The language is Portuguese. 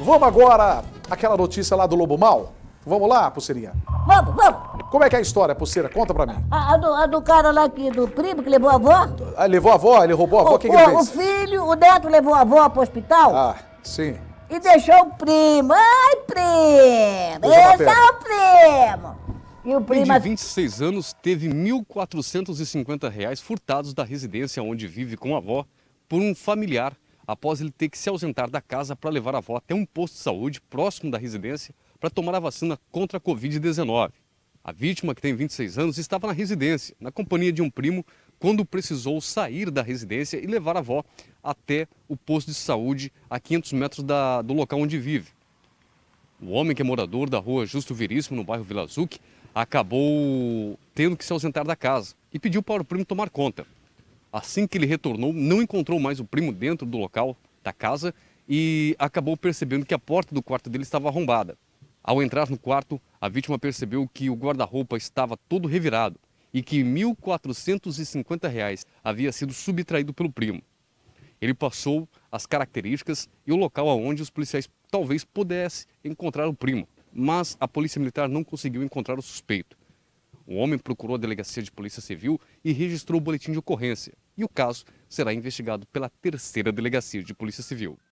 Vamos agora aquela notícia lá do Lobo Mal? Vamos lá, Pulseirinha? Vamos, vamos. Como é que é a história, Pulseira? Conta pra mim. A, a, do, a do, cara lá, que, do primo que levou a avó? Ah, levou a avó? Ele roubou a avó? O, o que, que ele fez? O filho, o neto levou a avó pro hospital. Ah, sim. E deixou o primo. Ai, primo! Esse é o primo! E o primo... de 26 assim anos teve R$ 1.450 furtados da residência onde vive com a avó por um familiar após ele ter que se ausentar da casa para levar a avó até um posto de saúde próximo da residência para tomar a vacina contra a Covid-19. A vítima, que tem 26 anos, estava na residência, na companhia de um primo, quando precisou sair da residência e levar a avó até o posto de saúde a 500 metros da, do local onde vive. O homem que é morador da rua Justo Veríssimo, no bairro Vila acabou tendo que se ausentar da casa e pediu para o primo tomar conta. Assim que ele retornou, não encontrou mais o primo dentro do local da casa e acabou percebendo que a porta do quarto dele estava arrombada. Ao entrar no quarto, a vítima percebeu que o guarda-roupa estava todo revirado e que R$ 1.450 havia sido subtraído pelo primo. Ele passou as características e o local aonde os policiais talvez pudessem encontrar o primo, mas a polícia militar não conseguiu encontrar o suspeito. O homem procurou a delegacia de polícia civil e registrou o boletim de ocorrência e o caso será investigado pela terceira delegacia de Polícia Civil.